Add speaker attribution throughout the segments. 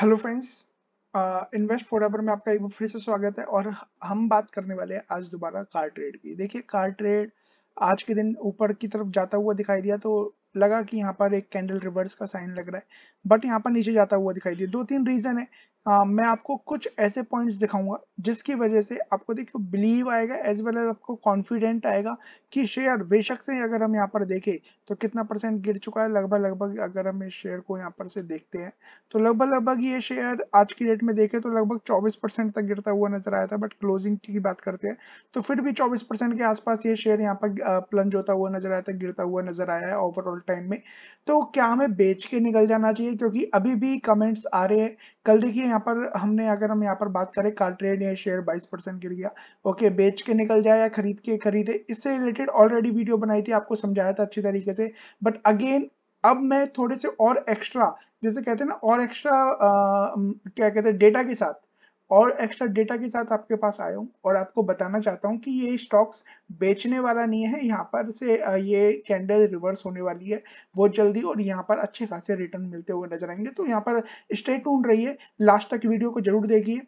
Speaker 1: Hello friends invest for ever में आपका एक बार फिर से स्वागत है और हम बात करने वाले हैं आज दोबारा कार ट्रेड की देखिए कार ट्रेड आज के दिन ऊपर की तरफ जाता हुआ दिखाई दिया तो लगा कि यहाँ पर एक कैंडल रिवर्स का साइन लग रहा है बट यहाँ पर नीचे जाता हुआ दिखाई दिया दो तीन रीजन है आ, हाँ, मैं आपको कुछ ऐसे पॉइंट्स दिखाऊंगा जिसकी वजह से आपको देखो बिलीव आएगा एज वेल एज आपको कॉन्फिडेंट आएगा कि शेयर बेशक से अगर हम यहाँ पर देखें तो कितना परसेंट गिर चुका है लगभग लगभग अगर हम इस शेयर को यहाँ पर से देखते हैं तो लगभग लगभग ये शेयर आज की डेट में देखे तो लगभग चौबीस परसेंट तक गिरता हुआ नजर आया था बट क्लोजिंग की बात करते हैं तो फिर भी चौबीस परसेंट के आसपास ये शेयर यहाँ पर प्लंज होता हुआ नजर आया था गिरता हुआ नजर आया है ओवरऑल टाइम में तो क्या हमें बेच के निकल जाना चाहिए क्योंकि अभी भी कमेंट्स आ रहे हैं कल देखिए यहाँ पर हमने अगर हम यहाँ पर बात करें कार ट्रेड या शेयर 22 परसेंट गिर गया ओके बेच के निकल जाए या खरीद के खरीदे इससे रिलेटेड ऑलरेडी वीडियो बनाई थी आपको समझाया था अच्छी तरीके से बट अगेन अब मैं थोड़े से और एक्स्ट्रा जैसे कहते हैं ना और एक्स्ट्रा आ, क्या कहते हैं डेटा के साथ और एक्स्ट्रा डेटा के साथ आपके पास आया हूँ और आपको बताना चाहता हूँ कि ये स्टॉक्स बेचने वाला नहीं है यहाँ पर से ये कैंडल रिवर्स होने वाली है बहुत जल्दी और यहाँ पर अच्छे खासे रिटर्न मिलते हुए नजर आएंगे तो यहाँ पर स्टे टून है लास्ट तक वीडियो को जरूर देखिए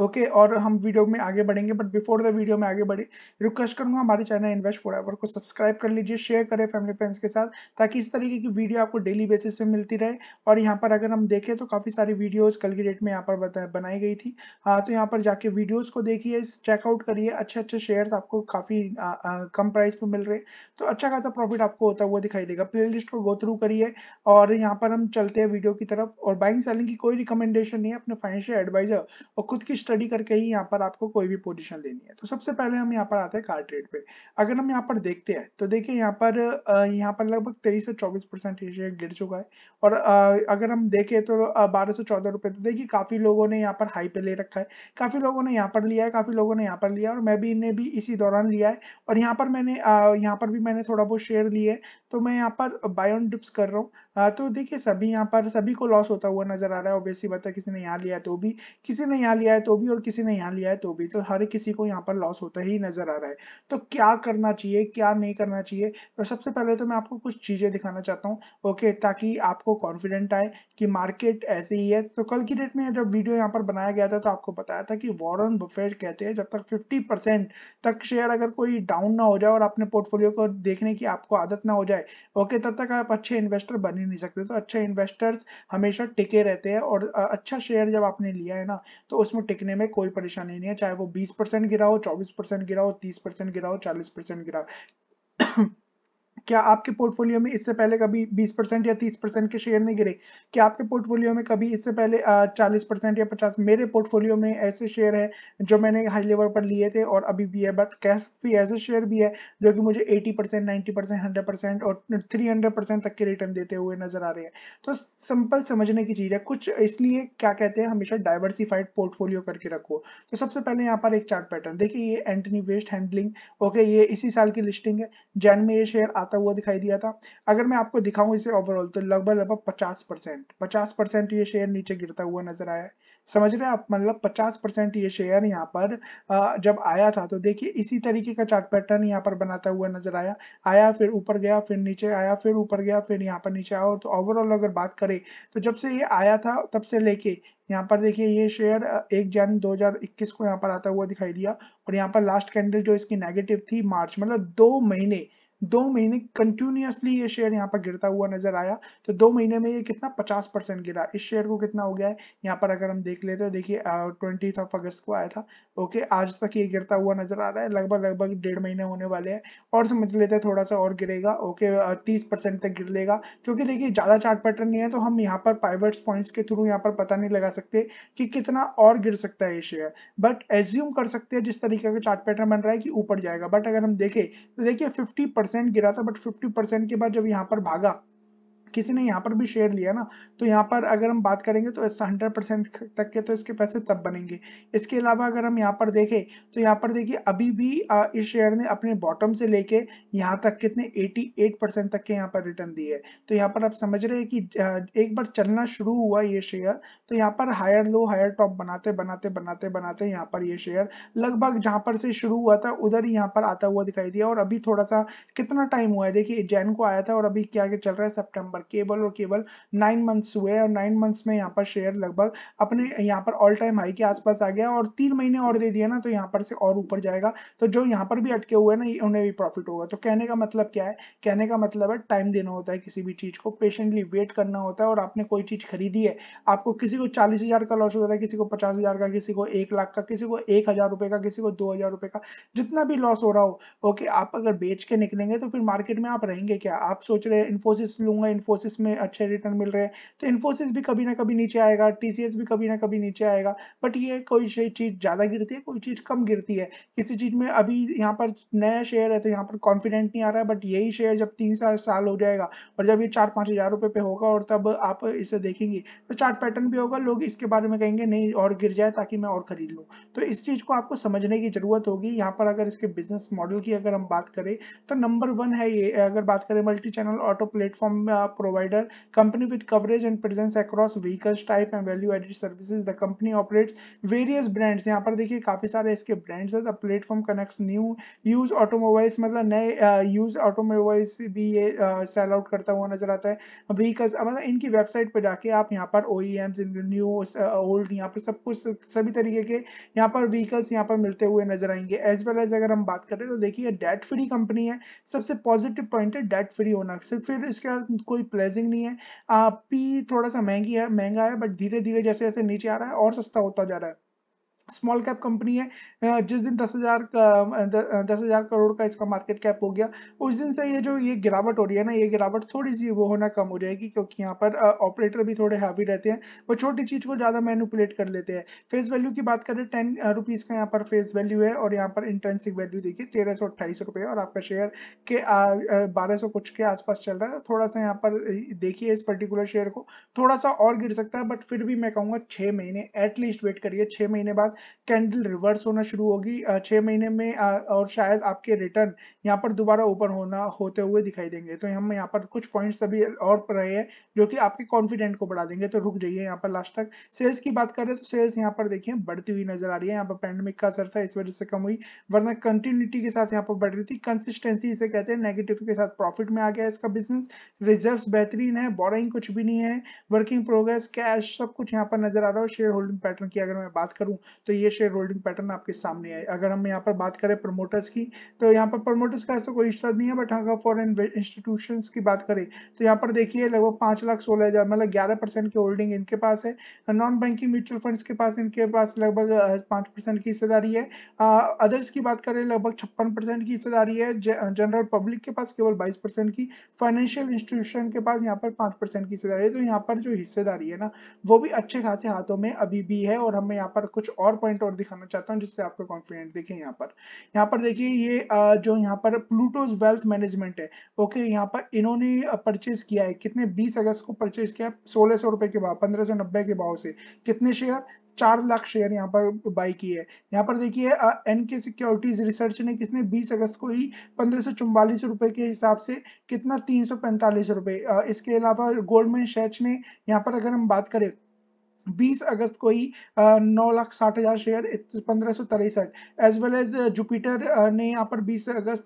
Speaker 1: ओके okay, और हम वीडियो में आगे बढ़ेंगे बट बिफोर द वीडियो में आगे बढ़े रिक्वेस्ट करूंगा हमारे चैनल इन्वेस्ट फॉर एवर को सब्सक्राइब कर लीजिए शेयर करें फैमिली फ्रेंड्स के साथ ताकि इस तरीके की वीडियो आपको डेली बेसिस पे मिलती रहे और यहाँ पर अगर हम देखें तो काफ़ी सारी वीडियोज़ कल की डेट में यहाँ पर बनाई गई थी हाँ तो यहाँ पर जाके वीडियोज़ को देखिए चेकआउट करिए अच्छे अच्छे शेयर आपको काफ़ी कम प्राइस पर मिल रहे तो अच्छा खासा प्रॉफिट आपको होता हुआ दिखाई देगा प्ले को गो थ्रू करिए और यहाँ पर हम चलते हैं वीडियो की तरफ और बाइंग सेलिंग की कोई रिकमेंडेशन नहीं है अपने फाइनेंशियल एडवाइजर और खुद की स्टडी करके ही यहाँ पर आपको कोई भी पोजीशन लेनी है तो सबसे पहले हम यहाँ पर आते हैं कार्ड रेट पे अगर हम यहाँ पर देखते हैं तो देखिए यहाँ पर यहाँ पर लगभग तेईस से चौबीस परसेंट गिर चुका है और अगर हम देखें तो बारह सौ चौदह तो देखिए काफी लोगों ने यहाँ पर हाई पे ले रखा है काफी लोगों ने यहाँ पर लिया है काफी लोगों ने यहाँ पर लिया और मैं भी इन्हें भी इसी दौरान लिया है और यहाँ पर मैंने यहाँ पर भी मैंने थोड़ा बहुत शेयर लिए तो मैं यहाँ पर बायोन डिप्स कर रहा हूँ हाँ, तो देखिए सभी यहाँ पर सभी को लॉस होता हुआ नजर आ रहा है ऑब्वियसली बात है किसी ने यहाँ लिया है तो भी किसी ने यहाँ लिया है तो भी और किसी ने यहाँ लिया है तो भी तो हर किसी को यहाँ पर लॉस होता ही नजर आ रहा है तो क्या करना चाहिए क्या नहीं करना चाहिए तो सबसे पहले तो मैं आपको कुछ चीजें दिखाना चाहता हूँ ओके ताकि आपको कॉन्फिडेंट आए कि मार्केट ऐसे ही है तो कल की डेट में जब वीडियो यहाँ पर बनाया गया था तो आपको बताया था कि वॉरन बफेट कहते हैं जब तक फिफ्टी तक शेयर अगर कोई डाउन ना हो जाए और अपने पोर्टफोलियो को देखने की आपको आदत ना हो जाए ओके तब तक आप अच्छे इन्वेस्टर बन ही नहीं सकते तो अच्छे इन्वेस्टर्स हमेशा टिके रहते हैं और अच्छा शेयर जब आपने लिया है ना तो उसमें टिकने में कोई परेशानी नहीं है चाहे वो बीस परसेंट गिरा हो चौबीस परसेंट गिरा हो तीस परसेंट गिरा हो चालीस परसेंट गिरा हो क्या आपके पोर्टफोलियो में इससे पहले कभी 20 परसेंट या 30 परसेंट के शेयर नहीं गिरे क्या आपके पोर्टफोलियो में कभी इससे पहले चालीस परसेंट या पचास मेरे पोर्टफोलियो में ऐसे शेयर है जो मैंने हाई लेवल पर लिए थे और अभी भी है बट कैश भी ऐसे शेयर भी है जो कि मुझे एटी परसेंट नाइन्टी परसेंट और थ्री हंड्रेड परसेंट तक के रिटर्न देते हुए नजर आ रहे हैं तो सिंपल समझने की चीज है कुछ इसलिए क्या कहते हैं हमेशा डाइवर्सिफाइड पोर्टफोलियो करके रखो तो सबसे पहले यहाँ पर एक चार्ट पैटर्न देखिए ये एंटनी वेस्ट हैंडलिंग ओके ये इसी साल की लिस्टिंग है जैन में ये शेयर आता आता हुआ दिखाई दिया था अगर मैं आपको दिखाऊं इसे ओवरऑल तो लगभग लगभग 50 परसेंट पचास परसेंट ये शेयर नीचे गिरता हुआ नजर आया है समझ रहे हैं आप मतलब 50 परसेंट ये शेयर यहाँ पर जब आया था तो देखिए इसी तरीके का चार्ट पैटर्न यहाँ पर बनाता हुआ नजर आया आया फिर ऊपर गया फिर नीचे आया फिर ऊपर गया फिर यहाँ पर नीचे आया और तो ओवरऑल अगर बात करें तो जब से ये आया था तब से लेके यहाँ पर देखिए ये शेयर एक जन 2021 को यहाँ पर आता हुआ दिखाई दिया और यहाँ पर लास्ट कैंडल जो इसकी नेगेटिव थी मार्च मतलब दो महीने दो महीने कंटिन्यूसली ये शेयर यहाँ पर गिरता हुआ नजर आया तो दो महीने में ये कितना पचास परसेंट गिरा इस शेयर को कितना हो गया है यहाँ पर अगर हम देख लेते हैं देखिए ट्वेंटी ऑफ अगस्त को आया था ओके आज तक ये गिरता हुआ नजर आ रहा है लगभग लगभग डेढ़ महीने होने वाले हैं और समझ लेते हैं थोड़ा सा और गिरेगा ओके तीस तक गिर लेगा क्योंकि देखिए ज्यादा चार्ट पैटर्न नहीं है तो हम यहाँ पर पाइवर्ट्स पॉइंट्स के थ्रू यहाँ पर पता नहीं लगा सकते कि कितना और गिर सकता है ये शेयर बट एज्यूम कर सकते हैं जिस तरीके का चार्ट पैटर्न बन रहा है कि ऊपर जाएगा बट अगर हम देखें तो देखिए फिफ्टी परसेंट गिरा था बट फिफ्टी परसेंट के बाद जब यहाँ पर भागा किसी ने यहाँ पर भी शेयर लिया ना तो यहाँ पर अगर हम बात करेंगे तो हंड्रेड परसेंट तक के तो इसके पैसे तब बनेंगे इसके अलावा अगर हम यहाँ पर देखें तो यहाँ पर देखिए अभी भी इस शेयर ने अपने बॉटम से लेके यहाँ तक कितने 88 परसेंट तक के यहाँ पर रिटर्न दिए है तो यहाँ पर आप समझ रहे हैं कि एक बार चलना शुरू हुआ ये शेयर तो यहाँ पर हायर लो हायर टॉप बनाते बनाते बनाते बनाते यहाँ पर ये शेयर लगभग जहाँ पर से शुरू हुआ था उधर ही यहाँ पर आता हुआ दिखाई दिया और अभी थोड़ा सा कितना टाइम हुआ है देखिए जैन को आया था और अभी क्या चल रहा है सेप्टेम्बर केवल और केवल नाइन मंथ्स हुए और नाइन मंथ्स में यहाँ पर शेयर लगभग अपने यहाँ पर ऑल टाइम हाई के आसपास आ गया और तीन महीने और दे दिया ना तो यहाँ पर से और ऊपर जाएगा तो जो यहाँ पर भी अटके हुए ना उन्हें भी प्रॉफिट होगा तो कहने का मतलब क्या है कहने का मतलब है टाइम देना होता है किसी भी चीज को पेशेंटली वेट करना होता है और आपने कोई चीज खरीदी है आपको किसी को चालीस का लॉस हो रहा है किसी को पचास का किसी को एक लाख का किसी को एक का किसी को दो का जितना भी लॉस हो रहा हो ओके आप अगर बेच के निकलेंगे तो फिर मार्केट में आप रहेंगे क्या आप सोच रहे हैं इन्फोसिस लूंगा इन्फोसिस इन्फोसिस में अच्छे रिटर्न मिल रहे हैं तो इन्फोसिस भी कभी ना कभी नीचे आएगा टीसीएस भी कभी ना कभी नीचे आएगा बट ये कोई चीज़ ज़्यादा गिरती है कोई चीज़ कम गिरती है किसी चीज़ में अभी यहाँ पर नया शेयर है तो यहाँ पर कॉन्फिडेंट नहीं आ रहा है बट यही शेयर जब तीन साल साल हो जाएगा और जब ये चार पाँच हज़ार रुपये पे होगा और तब आप इसे देखेंगे तो चार्ट पैटर्न भी होगा लोग इसके बारे में कहेंगे नहीं और गिर जाए ताकि मैं और खरीद लूँ तो इस चीज़ को आपको समझने की ज़रूरत होगी यहाँ पर अगर इसके बिजनेस मॉडल की अगर हम बात करें तो नंबर वन है ये अगर बात करें multi channel auto platform provider. Company with coverage and presence across vehicles type and value added services. The company operates various brands. yahan par dekhiye kafi sare iske brands hai The platform connects new used automobiles मतलब नए used automobiles bhi ये sell out karta hua nazar aata hai Vehicles matlab inki website pe jaake aap yahan par OEMs, in new, uh, old yahan par sab kuch sabhi tarike ke yahan par vehicles yahan par milte hue nazar aayenge As well as agar hum baat kare to dekhiye debt free company hai sabse positive point hai debt free hona sirf fir iske baad koi pledging नहीं है आप ही थोड़ा सा महंगी है महंगा है but धीरे धीरे जैसे जैसे नीचे आ रहा है और सस्ता होता जा रहा है स्मॉल कैप कंपनी है जिस दिन दस हजार दस हजार करोड़ का इसका मार्केट कैप हो गया उस दिन से ये जो ये गिरावट हो रही है ना ये गिरावट थोड़ी सी वो होना कम हो जाएगी क्योंकि यहाँ पर ऑपरेटर भी थोड़े हैवी रहते हैं वो छोटी चीज को ज्यादा मैनुपुलेट कर लेते हैं फेस वैल्यू की बात करें टेन रुपीज का यहाँ पर फेस वैल्यू है और यहाँ पर इंटेंसिक वैल्यू देखिए तेरह सौ अट्ठाईस रुपए और आपका शेयर के बारह सौ कुछ के आसपास चल रहा है थोड़ा सा यहाँ पर देखिए इस पर्टिकुलर शेयर को थोड़ा सा और गिर सकता है बट फिर भी मैं कहूँगा छह महीने एटलीस्ट वेट करिए छह महीने बाद कैंडल रिवर्स होना शुरू होगी छः महीने में और शायद आपके रिटर्न यहाँ पर दोबारा ओपन होना होते हुए दिखाई देंगे तो हम यहाँ पर कुछ पॉइंट्स अभी और रहे हैं जो कि आपके कॉन्फिडेंट को बढ़ा देंगे तो रुक जाइए यहाँ पर लास्ट तक सेल्स की बात करें तो सेल्स यहाँ पर देखिए बढ़ती हुई नजर आ रही है यहाँ पर पैंडमिक का असर था इस वजह से कम हुई वरना कंटिन्यूटी के साथ यहाँ पर बढ़ रही थी कंसिस्टेंसी इसे कहते हैं नेगेटिव के साथ प्रॉफिट में आ गया इसका बिजनेस रिजर्व बेहतरीन है बोरिंग कुछ भी नहीं है वर्किंग प्रोग्रेस कैश सब कुछ यहाँ पर नजर आ रहा है शेयर होल्डिंग पैटर्न की अगर मैं बात करूँ तो ये शेयर होल्डिंग पैटर्न आपके सामने आए अगर हम यहाँ पर बात करें प्रमोटर्स की तो यहाँ पर प्रमोटर्स का तो कोई हिस्सा नहीं है बट अगर फॉरन इंस्टीट्यूशन की बात करें तो यहाँ पर देखिए लगभग पाँच लाख सोलह हज़ार मतलब ग्यारह परसेंट की होल्डिंग इनके पास है नॉन बैंकिंग म्यूचुअल फंड्स के पास इनके पास लगभग पाँच परसेंट की हिस्सेदारी है अदर्स की बात करें लगभग छप्पन परसेंट की हिस्सेदारी है जनरल पब्लिक के पास केवल बाईस परसेंट की फाइनेंशियल इंस्टीट्यूशन के पास यहाँ पर पाँच परसेंट की हिस्सेदारी है तो यहाँ पर जो हिस्सेदारी है ना वो भी अच्छे खासे हाथों में अभी भी है और हमें यहाँ पर कुछ और और पॉइंट और दिखाना चाहता हूँ जिससे आपको कॉन्फिडेंट देखें यहाँ पर यहाँ पर देखिए ये जो यहाँ पर प्लूटोज वेल्थ मैनेजमेंट है ओके यहाँ पर इन्होंने परचेज किया है कितने बीस अगस्त को परचेज किया सोलह सौ रुपए के भाव पंद्रह सौ नब्बे के भाव से कितने शेयर चार लाख शेयर यहाँ पर बाई की है यहाँ पर देखिए एन के सिक्योरिटीज रिसर्च ने किसने 20 अगस्त को ही पंद्रह सौ रुपए के हिसाब से कितना तीन सौ रुपए इसके अलावा गोल्डमैन शेच ने यहाँ पर अगर हम बात करें बीस अगस्त को ही नौ लाख साठ हजार शेयर पंद्रह सौ तिरसठ एज वेल एज जुपिटर ने यहाँ पर बीस अगस्त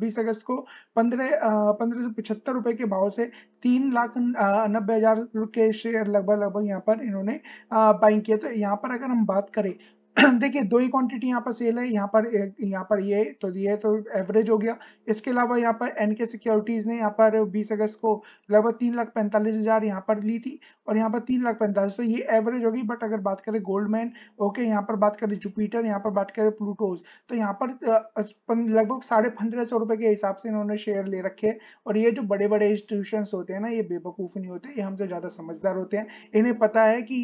Speaker 1: बीस अगस्त को पंद्रह पंद्रह सौ पिछहत्तर रुपए के भाव से तीन लाख नब्बे हजार के शेयर लगभग लगभग यहाँ पर इन्होंने बाइंग किया तो यहाँ पर अगर हम बात करें देखिए दो ही क्वांटिटी यहाँ पर सेल है यहाँ पर यहाँ पर ये तो ये तो एवरेज हो गया इसके अलावा यहाँ पर एनके सिक्योरिटीज ने यहाँ पर 20 अगस्त को लगभग तीन लाख पैंतालीस हजार यहाँ पर ली थी और यहाँ पर तीन लाख पैंतालीस तो ये एवरेज होगी बट अगर बात करें गोल्डमैन ओके यहाँ पर बात करें जुपिटर यहाँ पर बात करें प्लूटोज तो यहाँ पर लगभग साढ़े पंद्रह सौ रुपए के हिसाब से इन्होंने शेयर ले रखे और ये जो बड़े बड़े इंस्टीट्यूशन होते हैं ना ये बेवकूफ़ नहीं होते ये हमसे ज़्यादा समझदार होते हैं इन्हें पता है कि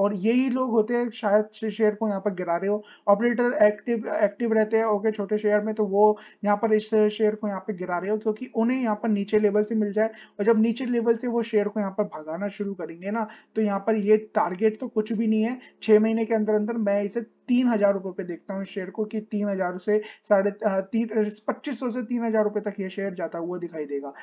Speaker 1: और यही लोग होते हैं शायद शेयर को यहाँ पर गिरा रहे हो ऑपरेटर एक्टिव एक्टिव रहते हैं ओके छोटे शेयर में तो वो यहाँ पर इस शेयर को यहाँ पर गिरा रहे हो क्योंकि उन्हें यहाँ पर नीचे लेवल से मिल जाए और जब नीचे लेवल से वो शेयर को यहाँ पर भगाना बढ़ाना शुरू करेंगे ना तो यहाँ पर ये टारगेट तो कुछ भी नहीं है छह महीने के अंदर अंदर मैं इसे तीन हजार रुपए पे देखता हूँ शेयर को कि तीन हजार से साढ़े तीन पच्चीस सौ से तीन हजार रुपए तक ये शेयर जाता हुआ दिखाई देगा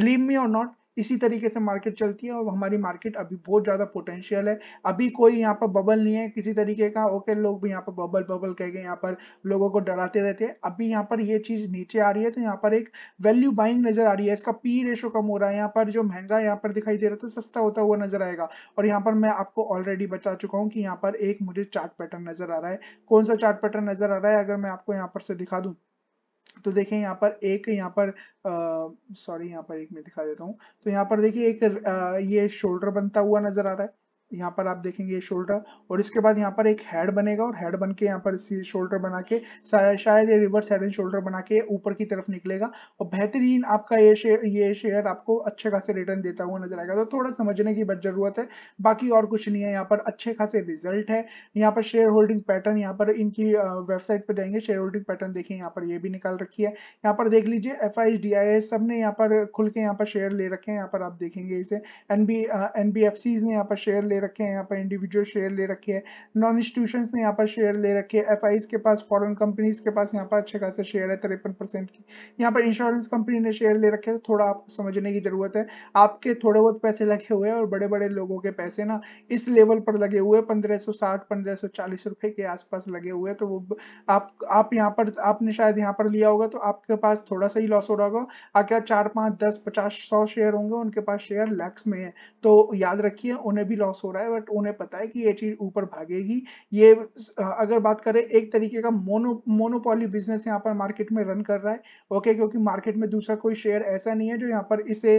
Speaker 1: बिलीव मी और नॉट इसी तरीके से मार्केट चलती है और हमारी मार्केट अभी बहुत ज़्यादा पोटेंशियल है अभी कोई यहाँ पर बबल नहीं है किसी तरीके का ओके लोग भी यहाँ पर बबल बबल कह गए यहाँ पर लोगों को डराते रहते हैं अभी यहाँ पर ये चीज़ नीचे आ रही है तो यहाँ पर एक वैल्यू बाइंग नजर आ रही है इसका पी रेशो कम हो रहा है यहाँ पर जो महंगा यहाँ पर दिखाई दे रहा था सस्ता होता हुआ नजर आएगा और यहाँ पर मैं आपको ऑलरेडी बता चुका हूँ कि यहाँ पर एक मुझे चार्ट पैटर्न नजर आ रहा है कौन सा चार्ट पैटर्न नजर आ रहा है अगर मैं आपको यहाँ पर से दिखा दूँ तो देखें यहाँ पर एक यहाँ पर सॉरी यहाँ पर एक मैं दिखा देता हूँ तो यहाँ पर देखिए एक आ, ये शोल्डर बनता हुआ नजर आ रहा है यहाँ पर आप देखेंगे ये शोल्डर और इसके बाद यहाँ पर एक हेड बनेगा और हेड बन के यहाँ पर शोल्डर बना के शायद ये रिवर्स हेड एंड शोल्डर बना के ऊपर की तरफ निकलेगा और बेहतरीन आपका ये शेयर ये शेयर आपको अच्छे खासे रिटर्न देता हुआ नजर आएगा तो थोड़ा समझने की जरूरत है बाकी और कुछ नहीं है यहाँ पर अच्छे खासे रिजल्ट है यहाँ पर शेयर होल्डिंग पैटर्न यहाँ पर इनकी वेबसाइट पर जाएंगे शेयर होल्डिंग पैटर्न देखिए यहाँ पर ये भी निकाल रखी है यहाँ पर देख लीजिए F I D I S सब ने यहाँ पर खुल के यहाँ पर शेयर ले रखे हैं यहाँ पर आप देखेंगे इसे एनबी एनबीएफसी ने यहाँ पर शेयर ले रखे हैं यहाँ पर इंडिविजुअल शेयर ले रखे हैं नॉन इंस्टीट्यूशन ने यहाँ पर शेयर ले रखे हैं एफ के पास फॉरेन कंपनीज के पास यहाँ पर अच्छे खासे शेयर है तिरपन परसेंट की यहाँ पर इंश्योरेंस कंपनी ने शेयर ले रखे तो थोड़ा आपको समझने की जरूरत है आपके थोड़े बहुत पैसे लगे हुए हैं और बड़े बड़े लोगों के पैसे ना इस लेवल पर लगे हुए पंद्रह सौ साठ रुपए के आसपास लगे हुए तो वो आप यहाँ पर आपने शायद यहाँ पर लिया होगा तो आपके पास थोड़ा सा ही लॉस हो रहा होगा आखिर चार पाँच दस पचास सौ शेयर होंगे उनके पास शेयर लैक्स में है तो याद रखिए उन्हें भी लॉस हो रहा है बट उन्हें पता है कि ये चीज ऊपर भागेगी ये अगर बात करें एक तरीके का मोनो मोनोपोली बिजनेस यहाँ पर मार्केट में रन कर रहा है ओके क्योंकि मार्केट में दूसरा कोई शेयर ऐसा नहीं है जो यहाँ पर इसे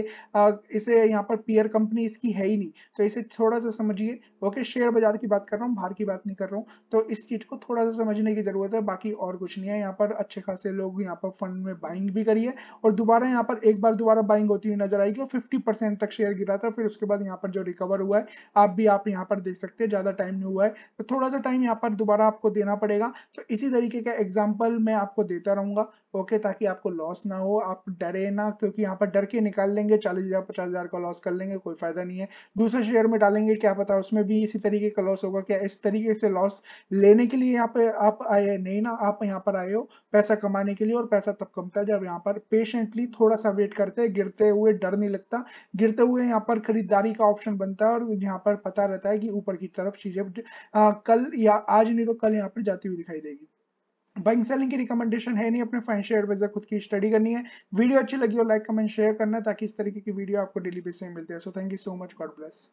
Speaker 1: इसे यहाँ पर पियर कंपनी इसकी है ही नहीं तो इसे थोड़ा सा समझिए ओके शेयर बाजार की बात कर रहा हूँ बाहर की बात नहीं कर रहा हूँ तो इस चीज को थोड़ा सा समझने की जरूरत है बाकी और कुछ नहीं है यहाँ पर अच्छे खासे लोग यहाँ पर फंड में बाइंग भी करिए और दोबारा यहाँ पर एक बार दोबारा बाइंग होती हुई नजर आएगी और फिफ्टी तक शेयर गिरा था फिर उसके बाद यहाँ पर जो रिकवर हुआ है आप भी आप यहाँ पर देख सकते हैं ज़्यादा टाइम नहीं हुआ है तो थोड़ा सा टाइम यहाँ पर दोबारा आपको देना पड़ेगा तो इसी तरीके का एग्जाम्पल मैं आपको देता रहूंगा ओके ताकि आपको लॉस ना हो आप डरे ना क्योंकि यहाँ पर डर के निकाल लेंगे चालीस हजार पचास हजार का लॉस कर लेंगे कोई फायदा नहीं है दूसरे शेयर में डालेंगे क्या पता उसमें भी इसी तरीके का लॉस होगा क्या इस तरीके से लॉस लेने के लिए यहाँ पे आप आए नहीं ना आप यहाँ पर आए हो पैसा कमाने के लिए और पैसा तब कमता है जब यहाँ पर पेशेंटली थोड़ा सा वेट करते हैं गिरते हुए डर नहीं लगता गिरते हुए यहाँ पर खरीदारी का ऑप्शन बनता है और यहाँ पर पता रहता है कि ऊपर की तरफ चीजें कल या आज नहीं तो कल यहाँ पर जाती हुई दिखाई देगी बाइंग सेलिंग की रिकमेंडेशन है नहीं अपने फाइन शेयर खुद की स्टडी करनी है वीडियो अच्छी लगी हो लाइक कमेंट शेयर करना ताकि इस तरीके की वीडियो आपको डेली बेस में मिलती है so thank you so much God bless